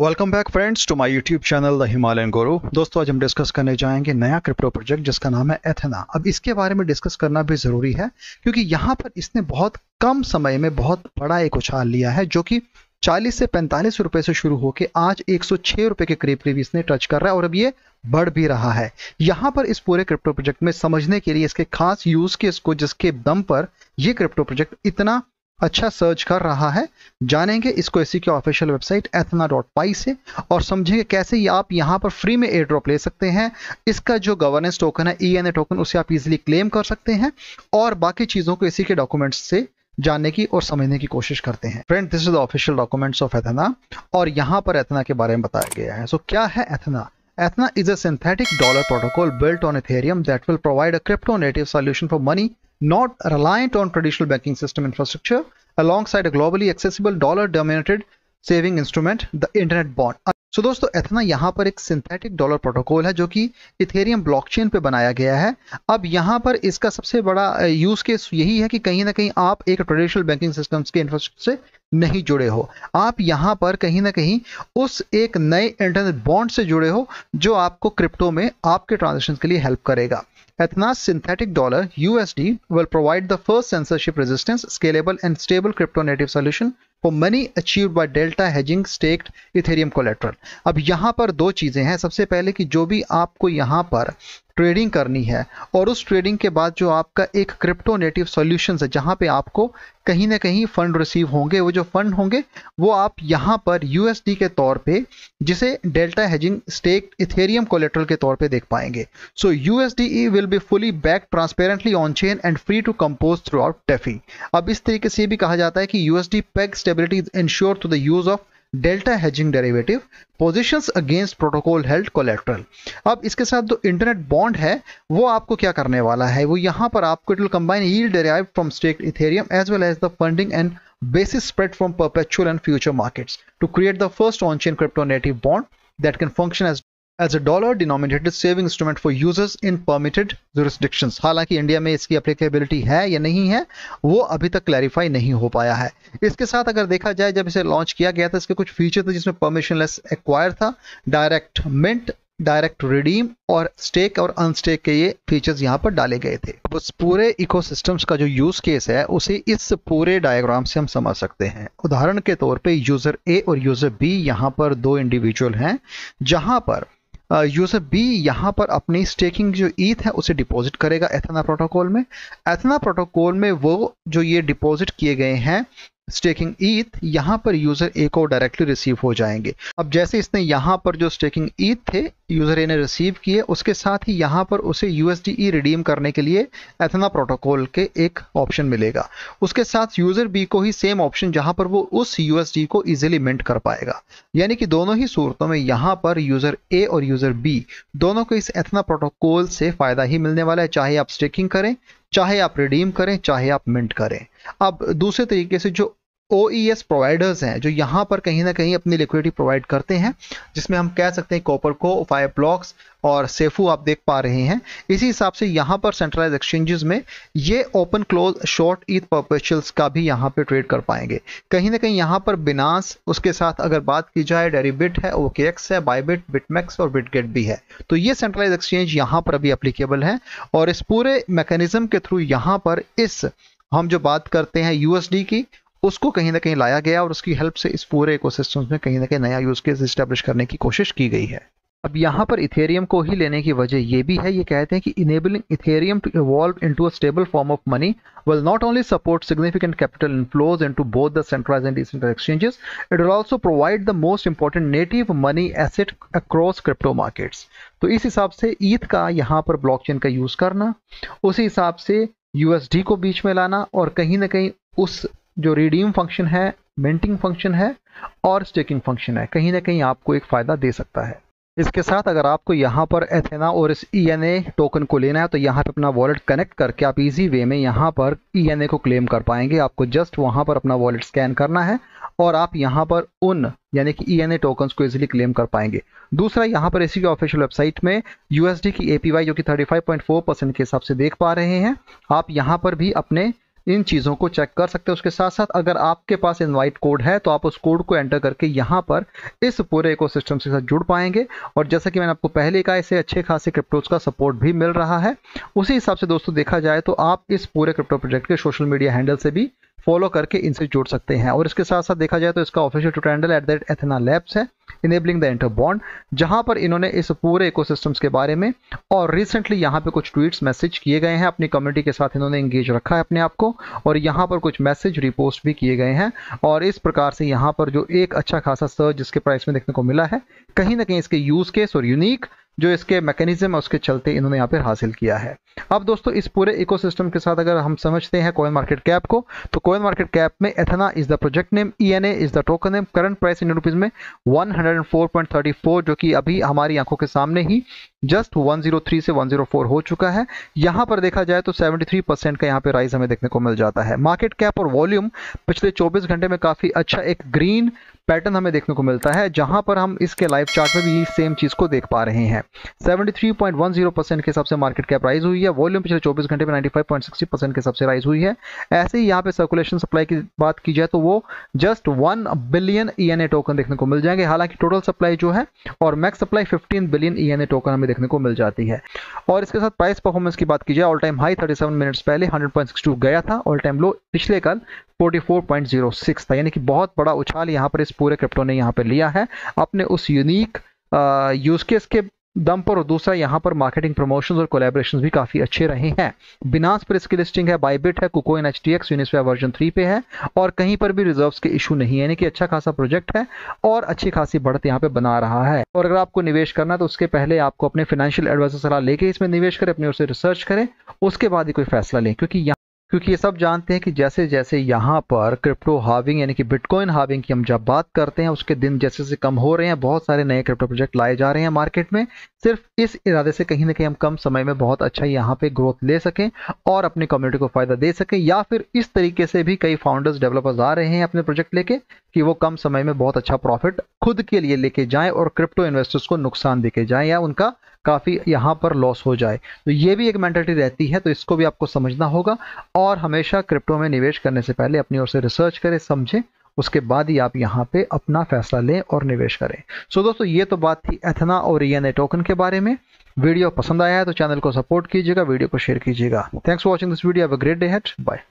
Welcome back friends to my YouTube channel the Himalayan Guru दोस्तों आज हम डिस्कस करने जाएंगे नया क्रिप्टो प्रोजेक्ट जिसका नाम है एथेना अब इसके बारे में डिस्कस करना भी ज़रूरी है क्योंकि यहाँ पर इसने बहुत कम समय में बहुत बड़ा एक उछाल लिया है जो कि 40 से पैंतालीस रुपए से शुरू होकर आज 106 रुपए के करीब करीब इसने टच कर रहा है और अब ये बढ़ भी रहा है यहाँ पर इस पूरे क्रिप्टो प्रोजेक्ट में समझने के लिए इसके खास यूज केस को जिसके दम पर ये क्रिप्टो प्रोजेक्ट इतना अच्छा सर्च कर रहा है जानेंगे इसको इसी की official website Ethena dot fi से और समझेंगे कैसे ये आप यहाँ पर फ्री में एयर ड्रॉप ले सकते हैं इसका जो गवर्नेंस टोकन है ई एन टोकन उसे आप इजिली क्लेम कर सकते हैं और बाकी चीज़ों को इसी के डॉक्यूमेंट्स से जानने की और समझने की कोशिश करते हैं friend this is the official documents of Ethena और यहाँ पर एथना के बारे में बताया गया है सो so, क्या है एथना Ethna is a synthetic dollar protocol built on Ethereum that will provide a crypto native solution for money not reliant on traditional banking system infrastructure alongside a globally accessible dollar dominated saving instrument, the internet bond. So so, दोस्तों एथना यहाँ पर एक synthetic dollar protocol है जो कि Ethereum blockchain पे बनाया गया है अब यहाँ पर इसका सबसे बड़ा यूज़ केस यही है कि कहीं ना कहीं आप एक ट्रेडिशनल बैंकिंग सिस्टम्स के इंफ्रास्ट्रक्चर से नहीं जुड़े हो आप यहाँ पर कहीं ना कहीं उस एक नए इंटरनेट बॉन्ड से जुड़े हो जो आपको क्रिप्टो में आपके ट्रांजेक्शन के लिए हेल्प करेगा Ethena synthetic dollar USD will provide the first censorship resistance scalable and stable crypto native solution for money achieve by delta hedging staked Ethereum collateral अब यहां पर दो चीज़ें हैं सबसे पहले कि जो भी आपको यहां पर ट्रेडिंग करनी है और उस ट्रेडिंग के बाद जो आपका एक क्रिप्टो नेटिव सोल्यूशन है जहाँ पे आपको कहीं ना कहीं फंड रिसीव होंगे वो जो फंड होंगे वो आप यहाँ पर यूएसडी के तौर पे जिसे delta hedging stake Ethereum collateral के तौर पे देख पाएंगे so USD will be fully back transparently on chain and free to compose throughout DeFi अब इस तरीके से भी कहा जाता है कि USD back stability ensure to the use of delta hedging derivative positions against protocol held collateral अब इसके साथ जो इंटरनेट बॉन्ड है वो आपको क्या करने वाला है वो यहाँ पर आपको it will combine yield derive from stake Ethereum as well as the funding and basis spread from perpetual and future markets to create the first on chain crypto native bond that can function as as a dollar denominated saving instrument for users in permitted jurisdictions हालांकि India में इसकी applicability है या नहीं है वो अभी तक क्लैरिफाई नहीं हो पाया है इसके साथ अगर देखा जाए जब इसे लॉन्च किया गया था इसके कुछ फीचर थे जिसमें लेस एक्वायर था डायरेक्ट मिंट डायरेक्ट रिडीम और स्टेक और अनस्टेक के ये फीचर्स यहाँ पर डाले गए थे उस पूरे इकोसिस्टम्स का जो यूज केस है उसे इस पूरे डायग्राम से हम समझ सकते हैं उदाहरण के तौर पे यूजर ए और यूजर बी यहाँ पर दो इंडिविजुअल हैं जहाँ पर यूज़र बी यहाँ पर अपनी स्टेकिंग जो ईथ है उसे डिपॉजिट करेगा एथना प्रोटोकॉल में एथना प्रोटोकॉल में वो जो ये डिपॉजिट किए गए हैं स्टेकिंग ईथ यहाँ पर यूजर ए को डायरेक्टली रिसीव हो जाएंगे अब जैसे इसने यहाँ पर जो स्टेकिंग ईथ थे यूजर ए ने रिसीव किए उसके साथ ही यहाँ पर उसे यूएसडी रिडीम e करने के लिए एथना प्रोटोकॉल के एक ऑप्शन मिलेगा उसके साथ यूजर बी को ही सेम ऑप्शन जहाँ पर वो उस यूएसडी को इजिली मिंट कर पाएगा यानी कि दोनों ही सूरतों में यहाँ पर यूजर ए और यूजर बी दोनों को इस एथना प्रोटोकॉल से फायदा ही मिलने वाला है चाहे आप स्टेकिंग करें चाहे आप रिडीम करें चाहे आप मिंट करें अब दूसरे तरीके से जो ओ प्रोवाइडर्स e हैं जो यहाँ पर कहीं ना कहीं अपनी लिक्विडिटी प्रोवाइड करते हैं जिसमें हम कह सकते हैं कॉपर को फाइव ब्लॉक्स और सेफू आप देख पा रहे हैं इसी हिसाब से यहाँ पर सेंट्रलाइज एक्सचेंजेस में ये open close short ETH perpetuals का भी यहाँ पे ट्रेड कर पाएंगे कहीं ना कहीं यहाँ पर बिनास उसके साथ अगर बात की जाए डेरीबिट है एक्स है बाईबिट बिटमैक्स और बिटगेट भी है तो ये सेंट्रलाइज एक्सचेंज यहाँ पर अभी अप्लीकेबल है और इस पूरे मैकेनिज्म के थ्रू यहाँ पर इस हम जो बात करते हैं यूएसडी की उसको कहीं ना कहीं लाया गया और उसकी हेल्प से इस पूरे इकोसिस्टम में कहीं ना कहीं नया यूज केस इस्टेब्लिश करने की कोशिश की गई है अब यहाँ पर इथेरियम को ही लेने की वजह ये भी है ये कहते हैं कि enabling Ethereum to evolve into a stable form of money will not only support significant capital inflows into both the centralize and decentral exchanges it will also provide the most important native money asset across crypto markets तो इस हिसाब से ईथ का यहाँ पर blockchain का use करना उसी हिसाब से यूएसडी को बीच में लाना और कहीं ना कहीं उस जो रिडीम फंक्शन है मिंटिंग फंक्शन है और स्टेकिंग फंक्शन है कहीं ना कहीं आपको एक फ़ायदा दे सकता है इसके साथ अगर आपको यहाँ पर एथेना और इस ई e टोकन को लेना है तो यहाँ पर अपना वॉलेट कनेक्ट करके आप इजी वे में यहाँ पर ई e को क्लेम कर पाएंगे आपको जस्ट वहाँ पर अपना वॉलेट स्कैन करना है और आप यहाँ पर उन यानी कि ई एन टोकन को इजीली क्लेम कर पाएंगे दूसरा यहाँ पर इसी के ऑफिशियल वेबसाइट में यूएसडी की वाई जो कि फोर परसेंट के हिसाब से देख पा रहे हैं आप यहाँ पर भी अपने इन चीज़ों को चेक कर सकते हैं उसके साथ साथ अगर आपके पास इनवाइट कोड है तो आप उस कोड को एंटर करके यहाँ पर इस पूरे इकोसिस्टम के साथ जुड़ पाएंगे और जैसा कि मैंने आपको पहले कहा इसे अच्छे खासे क्रिप्टोज का सपोर्ट भी मिल रहा है उसी हिसाब से दोस्तों देखा जाए तो आप इस पूरे क्रिप्टो प्रोजेक्ट के सोशल मीडिया हैंडल से भी फॉलो करके इनसे जुड़ सकते हैं और इसके साथ साथ देखा जाए तो इसका official Twitter handle at that Ethena labs है इनेबलिंग द एंटर बॉन्ड जहां पर इन्होंने इस पूरे इकोसिस्टम्स के बारे में और रिसेंटली यहां पे कुछ ट्वीट्स मैसेज किए गए हैं अपनी कम्युनिटी के साथ इन्होंने इंगेज रखा है अपने आप को और यहाँ पर कुछ मैसेज रिपोस्ट भी किए गए हैं और इस प्रकार से यहाँ पर जो एक अच्छा खासा सर्च जिसके प्राइस में देखने को मिला है कहीं ना कहीं इसके यूज केस और यूनिक जो इसके मैकेनिज्म है उसके चलते इन्होंने यहाँ पर हासिल किया है अब दोस्तों इस पूरे इकोसिस्टम के साथ अगर हम समझते हैं कोयन मार्केट कैप को तो कोयन मार्केट कैप में Ethena is the project name E N A is the token name current price Indian rupees में 104.34 जो कि अभी हमारी आंखों के सामने ही जस्ट 103 से 104 हो चुका है यहाँ पर देखा जाए तो 73 परसेंट का यहाँ पे राइज हमें देखने को मिल जाता है मार्केट कैप और वॉल्यूम पिछले 24 घंटे में काफ़ी अच्छा एक ग्रीन पैटर्न हमें देखने को मिलता है जहां पर हम इसके लाइव चार्ट में भी सेम चीज़ को देख पा रहे हैं 73.10 परसेंट के हिसाब से मार्केट कैप राइज हुई है वॉल्यूम पिछले 24 घंटे में 95.60 परसेंट के हिसाब से राइज हुई है ऐसे ही यहाँ पे सर्कुलेशन सप्लाई की बात की जाए तो वो just one billion E token देखने को मिल जाएंगे हालांकि टोटल सप्लाई जो है और max supply fifteen billion E token हमें देखने को मिल जाती है और इसके साथ प्राइस परफॉर्मेंस की बात की जाए all time high thirty minutes पहले हंड्रेड गया था ऑल टाइम लो पिछले कल 44.06 था यानी कि बहुत बड़ा उछाल यहाँ पर इस पूरे क्रिप्टो ने यहाँ पर लिया है अपने उस यूनिक यूज केस के दम पर और दूसरा यहाँ पर मार्केटिंग प्रमोशन और कोलेब्रेशन भी काफ़ी अच्छे रहे हैं बिनास पर इसकी लिस्टिंग है बाईबिट है KuCoin and H T X Uniswap version three पे है और कहीं पर भी रिजर्व्स के इशू नहीं है यानी कि अच्छा खासा प्रोजेक्ट है और अच्छी खासी बढ़त यहाँ पे बना रहा है और अगर आपको निवेश करना है तो उसके पहले आपको अपने फाइनेंशियल एडवाइजर सलाह लेके इसमें निवेश करें अपनी ओर से रिसर्च करें उसके बाद ही कोई फैसला लें क्योंकि क्योंकि ये सब जानते हैं कि जैसे जैसे यहाँ पर क्रिप्टो हाविंग यानी कि बिटकॉइन हाविंग की हम जब बात करते हैं उसके दिन जैसे जैसे कम हो रहे हैं बहुत सारे नए क्रिप्टो प्रोजेक्ट लाए जा रहे हैं मार्केट में सिर्फ इस इरादे से कहीं ना कहीं हम कम समय में बहुत अच्छा यहाँ पे ग्रोथ ले सकें और अपनी कम्युनिटी को फ़ायदा दे सकें या फिर इस तरीके से भी कई फाउंडर्स डेवलपर्स आ रहे हैं अपने प्रोजेक्ट लेके कि वो कम समय में बहुत अच्छा प्रॉफिट खुद के लिए लेके जाएं और क्रिप्टो इन्वेस्टर्स को नुकसान देके जाएं या उनका काफ़ी यहाँ पर लॉस हो जाए तो ये भी एक मेंटेलिटी रहती है तो इसको भी आपको समझना होगा और हमेशा क्रिप्टो में निवेश करने से पहले अपनी ओर से रिसर्च करें समझें उसके बाद ही आप यहाँ पे अपना फैसला लें और निवेश करें सो दोस्तों ये तो बात थी एथना और ई e टोकन के बारे में वीडियो पसंद आया है तो चैनल को सपोर्ट कीजिएगा वीडियो को शेयर कीजिएगा thanks for watching this video have a great day हेट बाय